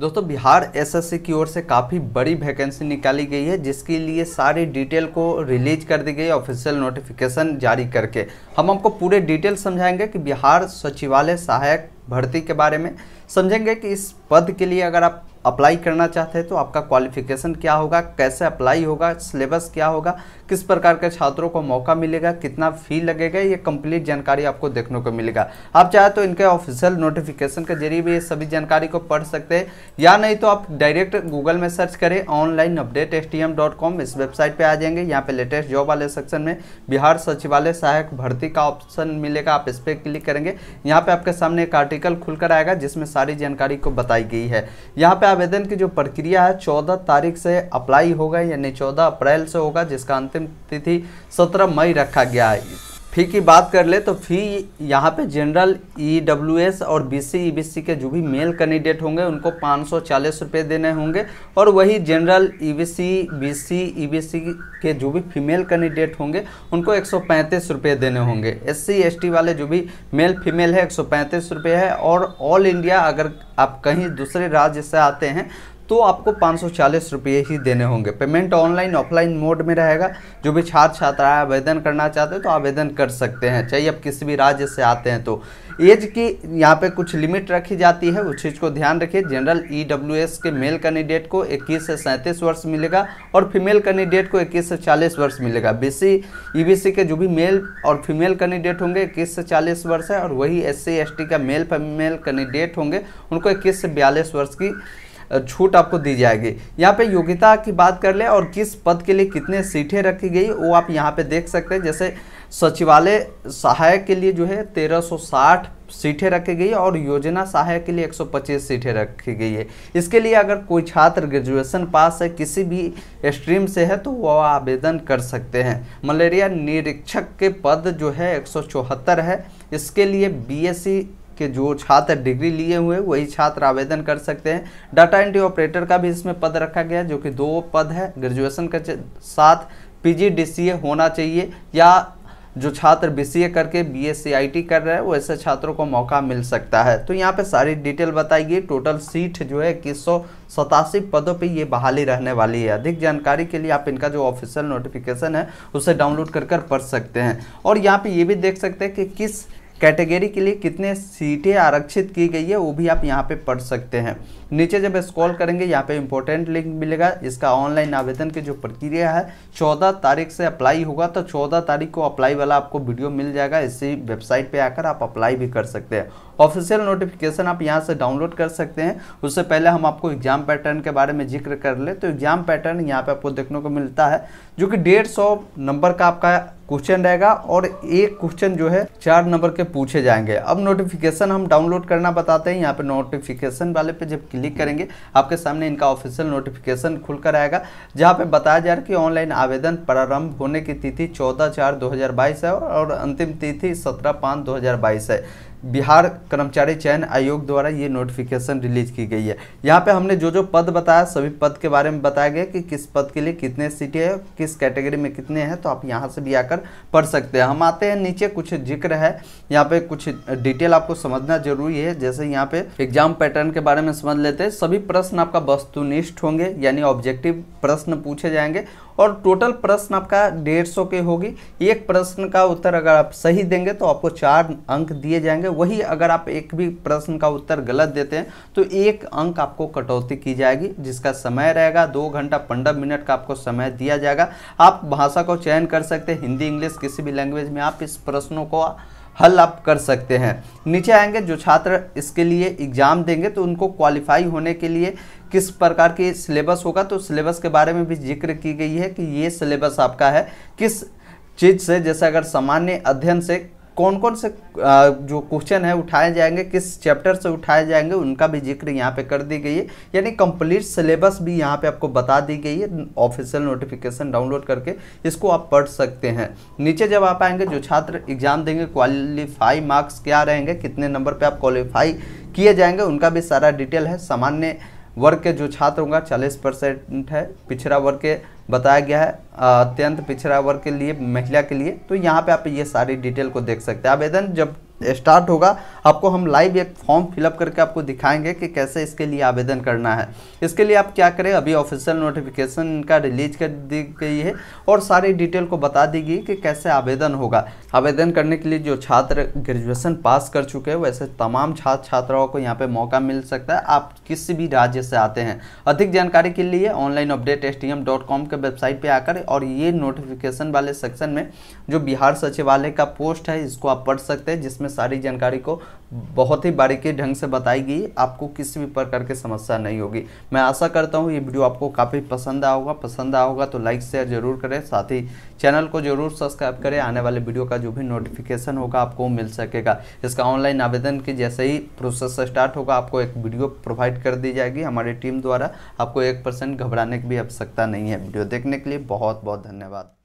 दोस्तों बिहार एसएससी की ओर से काफ़ी बड़ी वैकेंसी निकाली गई है जिसके लिए सारी डिटेल को रिलीज कर दी गई ऑफिशियल नोटिफिकेशन जारी करके हम आपको पूरे डिटेल समझाएंगे कि बिहार सचिवालय सहायक भर्ती के बारे में समझेंगे कि इस पद के लिए अगर आप अप्लाई करना चाहते हैं तो आपका क्वालिफिकेशन क्या होगा कैसे अप्लाई होगा सिलेबस क्या होगा किस प्रकार के छात्रों को मौका मिलेगा कितना फ़ी लगेगा ये कंप्लीट जानकारी आपको देखने को मिलेगा आप चाहे तो इनके ऑफिशियल नोटिफिकेशन के जरिए भी ये सभी जानकारी को पढ़ सकते हैं या नहीं तो आप डायरेक्ट गूगल में सर्च करें ऑनलाइन अपडेट एस इस वेबसाइट पर आ जाएंगे यहाँ पर लेटेस्ट जॉब वाले सेक्शन में बिहार सचिवालय सहायक भर्ती का ऑप्शन मिलेगा आप इस पर क्लिक करेंगे यहाँ पर आपके सामने एक आर्टिकल खुलकर आएगा जिसमें सारी जानकारी को बताई गई है यहाँ पर आवेदन की जो प्रक्रिया है चौदह तारीख से अप्लाई होगा यानी चौदह अप्रैल से होगा जिसका अंतिम तिथि सत्रह मई रखा गया है फ़ी की बात कर ले तो फ़ी यहाँ पे जनरल ई डब्ल्यू एस और B C E B C के जो भी मेल कैंडिडेट होंगे उनको पाँच सौ चालीस रुपये देने होंगे और वही general E B C B C E B C के जो भी फीमेल कैंडिडेट होंगे उनको एक सौ पैंतीस रुपये देने होंगे एस सी एस टी वाले जो भी मेल फीमेल है एक सौ पैंतीस रुपये है और ऑल इंडिया अगर आप कहीं दूसरे राज्य से आते हैं तो आपको पाँच सौ चालीस रुपये ही देने होंगे पेमेंट ऑनलाइन ऑफलाइन मोड में रहेगा जो भी छात्र छात्रा आवेदन करना चाहते हैं तो आवेदन कर सकते हैं चाहे आप किसी भी राज्य से आते हैं तो एज की यहाँ पे कुछ लिमिट रखी जाती है उस चीज़ को ध्यान रखिए जनरल ई e के मेल कैंडिडेट को 21 से सैंतीस वर्ष मिलेगा और फीमेल कैंडिडेट को 21 से 40 वर्ष मिलेगा बी सी e के जो भी मेल और फीमेल कैंडिडेट होंगे 21 से 40 वर्ष है और वही एस सी का मेल फीमेल कैंडिडेट होंगे उनको इक्कीस से बयालीस वर्ष की छूट आपको दी जाएगी यहाँ पे योग्यता की बात कर ले और किस पद के लिए कितने सीटें रखी गई वो आप यहाँ पे देख सकते हैं जैसे सचिवालय सहायक के लिए जो है 1360 सीटें रखी गई और योजना सहायक के लिए 125 सीटें रखी गई है इसके लिए अगर कोई छात्र ग्रेजुएशन पास है किसी भी स्ट्रीम से है तो वह आवेदन कर सकते हैं मलेरिया निरीक्षक के पद जो है एक है इसके लिए बी के जो छात्र डिग्री लिए हुए वही छात्र आवेदन कर सकते हैं डाटा एंट्री ऑपरेटर का भी इसमें पद रखा गया जो कि दो पद है ग्रेजुएशन के साथ पीजीडीसीए होना चाहिए या जो छात्र बीसीए करके बीएससीआईटी कर रहे हैं वो ऐसे छात्रों को मौका मिल सकता है तो यहाँ पे सारी डिटेल बताइए टोटल सीट जो है इक्कीस सतासी पदों पे ये बहाली रहने वाली है अधिक जानकारी के लिए आप इनका जो ऑफिशियल नोटिफिकेशन है उसे डाउनलोड कर कर पढ़ सकते हैं और यहाँ पे ये भी देख सकते हैं कि किस कैटेगरी के लिए कितने सीटें आरक्षित की गई है वो भी आप यहाँ पे पढ़ सकते हैं नीचे जब स्क्रॉल करेंगे यहाँ पे इम्पोर्टेंट लिंक मिलेगा इसका ऑनलाइन आवेदन की जो प्रक्रिया है 14 तारीख से अप्लाई होगा तो 14 तारीख को अप्लाई वाला आपको वीडियो मिल जाएगा इसी वेबसाइट पे आकर आप अप्लाई भी कर सकते हैं ऑफिशियल नोटिफिकेशन आप यहाँ से डाउनलोड कर सकते हैं उससे पहले हम आपको एग्जाम पैटर्न के बारे में जिक्र कर ले तो एग्जाम पैटर्न यहाँ पे आपको देखने को मिलता है जो कि डेढ़ नंबर का आपका क्वेश्चन रहेगा और एक क्वेश्चन जो है चार नंबर के पूछे जाएंगे अब नोटिफिकेशन हम डाउनलोड करना बताते हैं यहाँ पे नोटिफिकेशन वाले पे जब क्लिक करेंगे आपके सामने इनका ऑफिशियल नोटिफिकेशन खुलकर आएगा जहाँ पे बताया जा रहा है कि ऑनलाइन आवेदन प्रारंभ होने की तिथि चौदह चार दो है और अंतिम तिथि सत्रह पाँच दो है बिहार कर्मचारी चयन आयोग द्वारा ये नोटिफिकेशन रिलीज की गई है यहाँ पे हमने जो जो पद बताया सभी पद के बारे में बताया गया कि किस पद के लिए कितने सीटें हैं किस कैटेगरी में कितने हैं तो आप यहाँ से भी आकर पढ़ सकते हैं हम आते हैं नीचे कुछ जिक्र है यहाँ पे कुछ डिटेल आपको समझना जरूरी है जैसे यहाँ पे एग्जाम पैटर्न के बारे में समझ लेते हैं सभी प्रश्न आपका वस्तुनिष्ठ होंगे यानी ऑब्जेक्टिव प्रश्न पूछे जाएंगे और टोटल प्रश्न आपका डेढ़ सौ के होगी एक प्रश्न का उत्तर अगर आप सही देंगे तो आपको चार अंक दिए जाएंगे वही अगर आप एक भी प्रश्न का उत्तर गलत देते हैं तो एक अंक आपको कटौती की जाएगी जिसका समय रहेगा दो घंटा पंद्रह मिनट का आपको समय दिया जाएगा आप भाषा को चयन कर सकते हैं हिंदी इंग्लिश किसी भी लैंग्वेज में आप इस प्रश्नों को हल आप कर सकते हैं नीचे आएंगे जो छात्र इसके लिए एग्ज़ाम देंगे तो उनको क्वालिफाई होने के लिए किस प्रकार के सिलेबस होगा तो सिलेबस के बारे में भी जिक्र की गई है कि ये सिलेबस आपका है किस चीज़ से जैसे अगर सामान्य अध्ययन से कौन कौन से जो क्वेश्चन है उठाए जाएंगे किस चैप्टर से उठाए जाएंगे उनका भी जिक्र यहाँ पे कर दी गई है यानी कंप्लीट सिलेबस भी यहाँ पे आपको बता दी गई है ऑफिशियल नोटिफिकेशन डाउनलोड करके इसको आप पढ़ सकते हैं नीचे जब आप आएंगे जो छात्र एग्जाम देंगे क्वालिफाई मार्क्स क्या रहेंगे कितने नंबर पर आप क्वालिफाई किए जाएंगे उनका भी सारा डिटेल है सामान्य वर्ग के जो छात्र होंगे चालीस परसेंट है पिछड़ा वर्ग के बताया गया है अत्यंत पिछड़ा वर्ग के लिए महिला के लिए तो यहाँ पे आप ये सारी डिटेल को देख सकते हैं आवेदन जब स्टार्ट होगा आपको हम लाइव एक फॉर्म फिलअप करके आपको दिखाएंगे कि कैसे इसके लिए आवेदन करना है इसके लिए आप क्या करें अभी ऑफिशियल नोटिफिकेशन का रिलीज कर दी गई है और सारी डिटेल को बता दी गई कि कैसे आवेदन होगा आवेदन करने के लिए जो छात्र ग्रेजुएसन पास कर चुके हैं वैसे तमाम छात्र छात्राओं को यहाँ पर मौका मिल सकता है आप किसी भी राज्य से आते हैं अधिक जानकारी के लिए ऑनलाइन अपडेट एस के वेबसाइट पर आकर और ये नोटिफिकेशन वाले सेक्शन में जो बिहार सचिवालय का पोस्ट है इसको आप पढ़ सकते हैं जिसमें सारी जानकारी को बहुत ही बारीकी ढंग से बताई गई आपको किसी भी प्रकार की समस्या नहीं होगी मैं आशा करता हूँ ये वीडियो आपको काफ़ी पसंद आया होगा पसंद आया होगा तो लाइक शेयर जरूर करें साथ ही चैनल को जरूर सब्सक्राइब करें आने वाले वीडियो का जो भी नोटिफिकेशन होगा आपको मिल सकेगा इसका ऑनलाइन आवेदन की जैसे ही प्रोसेस स्टार्ट होगा आपको एक वीडियो प्रोवाइड कर दी जाएगी हमारी टीम द्वारा आपको एक घबराने की भी आवश्यकता नहीं है वीडियो देखने के लिए बहुत बहुत धन्यवाद